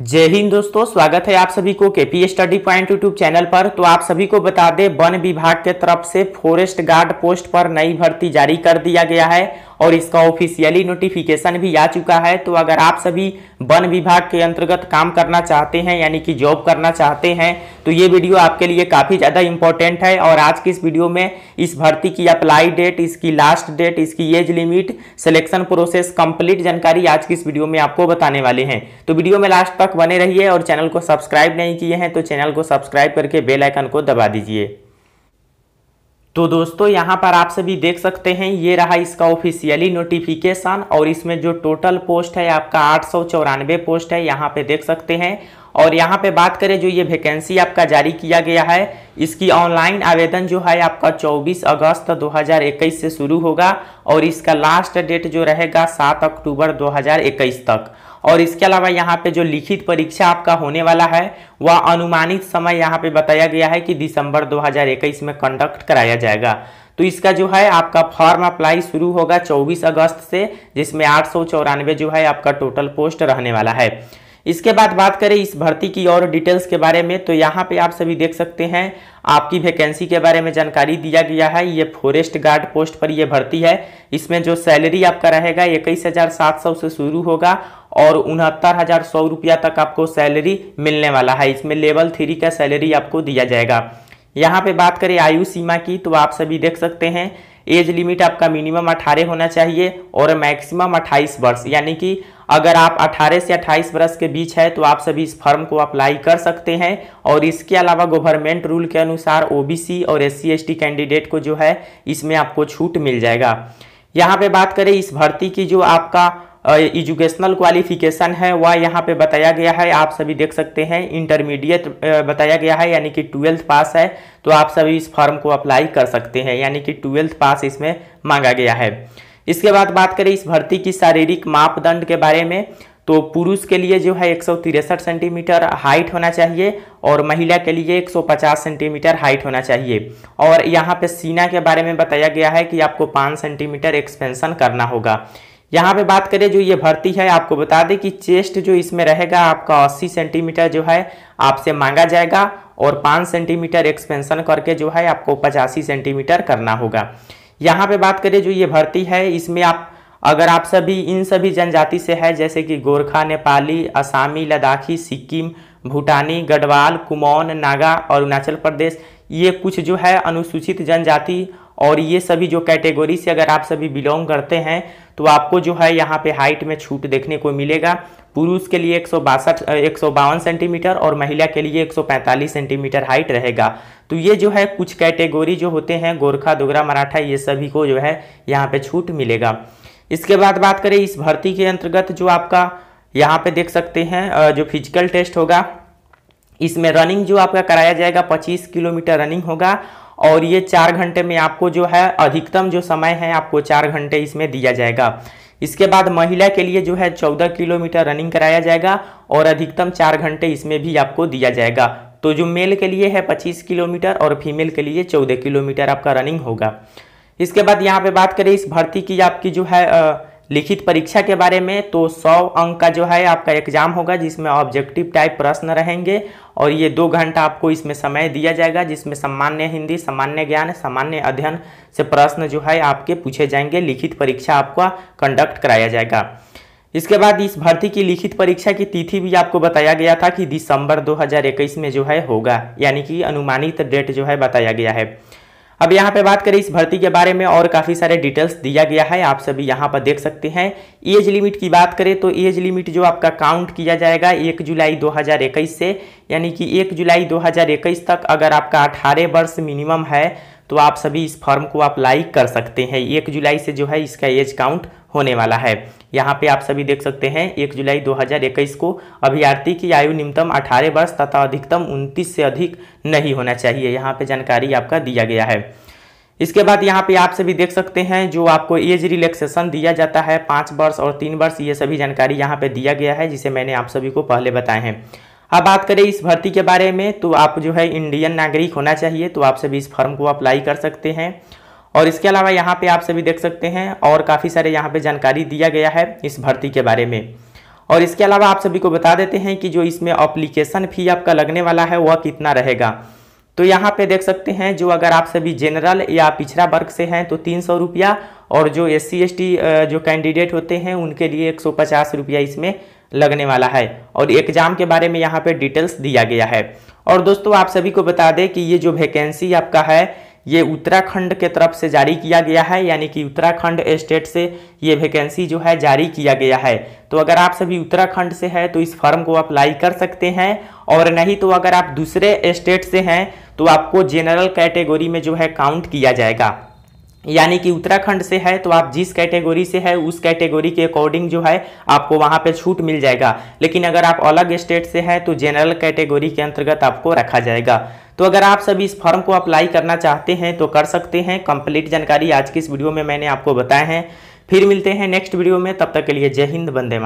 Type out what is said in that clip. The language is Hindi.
जय हिंद दोस्तों स्वागत है आप सभी को K P study point YouTube channel पर तो आप सभी को बता दें वन विभाग के तरफ से फॉरेस्ट गार्ड पोस्ट पर नई भर्ती जारी कर दिया गया है और इसका ऑफिशियली नोटिफिकेशन भी आ चुका है तो अगर आप सभी वन विभाग के अंतर्गत काम करना चाहते हैं यानी कि जॉब करना चाहते हैं तो ये वीडियो आपके लिए काफ़ी ज़्यादा इंपॉर्टेंट है और आज की इस वीडियो में इस भर्ती की अप्लाई डेट इसकी लास्ट डेट इसकी age limit selection process complete जानकारी आज की इस वीडियो में आपको बताने वाले हैं तो वीडियो में लास्ट तक बने रहिए और चैनल को सब्सक्राइब नहीं किए हैं तो चैनल को सब्सक्राइब करके बेलाइकन को दबा दीजिए तो दोस्तों यहाँ पर आप सभी देख सकते हैं ये रहा इसका ऑफिशियली नोटिफिकेशन और इसमें जो टोटल पोस्ट है आपका आठ पोस्ट है यहाँ पे देख सकते हैं और यहाँ पे बात करें जो ये वैकेंसी आपका जारी किया गया है इसकी ऑनलाइन आवेदन जो है आपका 24 अगस्त 2021 से शुरू होगा और इसका लास्ट डेट जो रहेगा 7 अक्टूबर 2021 तक और इसके अलावा यहाँ पे जो लिखित परीक्षा आपका होने वाला है वह अनुमानित समय यहाँ पे बताया गया है कि दिसंबर 2021 में कंडक्ट कराया जाएगा तो इसका जो है आपका फॉर्म अप्लाई शुरू होगा 24 अगस्त से जिसमें आठ जो है आपका टोटल पोस्ट रहने वाला है इसके बाद बात करें इस भर्ती की और डिटेल्स के बारे में तो यहाँ पे आप सभी देख सकते हैं आपकी वैकेंसी के बारे में जानकारी दिया गया है ये फॉरेस्ट गार्ड पोस्ट पर यह भर्ती है इसमें जो सैलरी आपका रहेगा इक्कीस हज़ार सात सौ से शुरू होगा और उनहत्तर हज़ार सौ रुपया तक आपको सैलरी मिलने वाला है इसमें लेवल थ्री का सैलरी आपको दिया जाएगा यहाँ पे बात करें आयु सीमा की तो आप सभी देख सकते हैं एज लिमिट आपका मिनिमम अठारह होना चाहिए और मैक्सिमम अट्ठाईस वर्ष यानी कि अगर आप 18 से 28 वर्ष के बीच है तो आप सभी इस फॉर्म को अप्लाई कर सकते हैं और इसके अलावा गवर्नमेंट रूल के अनुसार ओबीसी और एस सी कैंडिडेट को जो है इसमें आपको छूट मिल जाएगा यहाँ पे बात करें इस भर्ती की जो आपका एजुकेशनल क्वालिफिकेशन है वह यहाँ पे बताया गया है आप सभी देख सकते हैं इंटरमीडिएट बताया गया है यानी कि ट्वेल्थ पास है तो आप सभी इस फॉर्म को अप्लाई कर सकते हैं यानी कि ट्वेल्थ पास इसमें मांगा गया है इसके बाद बात करें इस भर्ती की शारीरिक मापदंड के बारे में तो पुरुष के लिए जो है एक सेंटीमीटर हाइट होना चाहिए और महिला के लिए 150 सेंटीमीटर हाइट होना चाहिए और यहाँ पे सीना के बारे में बताया गया है कि आपको 5 सेंटीमीटर एक्सपेंशन करना होगा यहाँ पे बात करें जो ये भर्ती है आपको बता दें कि चेस्ट जो इसमें रहेगा आपका 80 सेंटीमीटर जो है आपसे मांगा जाएगा और 5 सेंटीमीटर एक्सपेंशन करके जो है आपको पचासी सेंटीमीटर करना होगा यहाँ पे बात करें जो ये भर्ती है इसमें आप अगर आप सभी इन सभी जनजाति से है जैसे कि गोरखा नेपाली असामी लद्दाखी सिक्किम भूटानी गढ़वाल कुमौन नागा और अरुणाचल प्रदेश ये कुछ जो है अनुसूचित जनजाति और ये सभी जो कैटेगरी से अगर आप सभी बिलोंग करते हैं तो आपको जो है यहाँ पे हाइट में छूट देखने को मिलेगा पुरुष के लिए एक सौ बासठ एक सौ बावन सेंटीमीटर और महिला के लिए एक सौ पैंतालीस सेंटीमीटर हाइट रहेगा तो ये जो है कुछ कैटेगोरी जो होते हैं गोरखा दोगरा मराठा ये सभी को जो है यहाँ पे छूट मिलेगा इसके बाद बात करें इस भर्ती के अंतर्गत जो आपका यहाँ पे देख सकते हैं जो फिजिकल टेस्ट होगा इसमें रनिंग जो आपका कराया जाएगा 25 किलोमीटर रनिंग होगा और ये चार घंटे में आपको जो है अधिकतम जो समय है आपको चार घंटे इसमें दिया जाएगा इसके बाद महिला के लिए जो है चौदह किलोमीटर रनिंग कराया जाएगा और अधिकतम चार घंटे इसमें भी आपको दिया जाएगा तो जो मेल के लिए है पच्चीस किलोमीटर और फीमेल के लिए चौदह किलोमीटर आपका रनिंग होगा इसके बाद यहाँ पे बात करें इस भर्ती की आपकी जो है आ, लिखित परीक्षा के बारे में तो 100 अंक का जो है आपका एग्जाम होगा जिसमें ऑब्जेक्टिव टाइप प्रश्न रहेंगे और ये दो घंटा आपको इसमें समय दिया जाएगा जिसमें सामान्य हिंदी सामान्य ज्ञान सामान्य अध्ययन से प्रश्न जो है आपके पूछे जाएंगे लिखित परीक्षा आपका कंडक्ट कराया जाएगा इसके बाद इस भर्ती की लिखित परीक्षा की तिथि भी आपको बताया गया था कि दिसंबर 2021 में जो है होगा यानी कि अनुमानित डेट जो है बताया गया है अब यहाँ पे बात करें इस भर्ती के बारे में और काफ़ी सारे डिटेल्स दिया गया है आप सभी यहाँ पर देख सकते हैं एज लिमिट की बात करें तो एज लिमिट जो आपका काउंट किया जाएगा एक जुलाई 2021 से यानी कि एक जुलाई 2021 तक अगर आपका 18 वर्ष मिनिमम है तो आप सभी इस फॉर्म को आप लाइक कर सकते हैं एक जुलाई से जो है इसका एज काउंट होने वाला है यहाँ पे आप सभी देख सकते हैं एक जुलाई 2021 को अभ्यर्थी की आयु न्यूनतम 18 वर्ष तथा अधिकतम 29 से अधिक नहीं होना चाहिए यहाँ पे जानकारी आपका दिया गया है इसके बाद यहाँ पे आप सभी देख सकते हैं जो आपको एज रिलैक्सेशन दिया जाता है पाँच वर्ष और तीन वर्ष ये सभी जानकारी यहाँ पर दिया गया है जिसे मैंने आप सभी को पहले बताए हैं अब बात करें इस भर्ती के बारे में तो आप जो है इंडियन नागरिक होना चाहिए तो आप सभी इस फॉर्म को अप्लाई कर सकते हैं और इसके अलावा यहाँ पे आप सभी देख सकते हैं और काफ़ी सारे यहाँ पे जानकारी दिया गया है इस भर्ती के बारे में और इसके अलावा आप सभी को बता देते हैं कि जो इसमें अप्लीकेशन फ़ी आपका लगने वाला है वह कितना रहेगा तो यहाँ पे देख सकते हैं जो अगर आप सभी जनरल या पिछड़ा वर्ग से हैं तो तीन सौ रुपया और जो एस सी जो कैंडिडेट होते हैं उनके लिए एक सौ पचास रुपया इसमें लगने वाला है और एग्ज़ाम के बारे में यहाँ पे डिटेल्स दिया गया है और दोस्तों आप सभी को बता दें कि ये जो वैकेंसी आपका है ये उत्तराखंड के तरफ से जारी किया गया है यानी कि उत्तराखंड स्टेट से ये वैकेंसी जो है जारी किया गया है तो अगर आप सभी उत्तराखंड से हैं तो इस फॉर्म को अप्लाई कर सकते हैं और नहीं तो अगर आप दूसरे स्टेट से हैं तो आपको जनरल कैटेगरी में जो है काउंट किया जाएगा यानी कि उत्तराखंड से है तो आप जिस कैटेगरी से है उस कैटेगरी के अकॉर्डिंग जो है आपको वहाँ पे छूट मिल जाएगा लेकिन अगर आप अलग स्टेट से हैं तो जनरल कैटेगरी के अंतर्गत आपको रखा जाएगा तो अगर आप सभी इस फॉर्म को अप्लाई करना चाहते हैं तो कर सकते हैं कंप्लीट जानकारी आज की इस वीडियो में मैंने आपको बताया है फिर मिलते हैं नेक्स्ट वीडियो में तब तक के लिए जय हिंद बंदे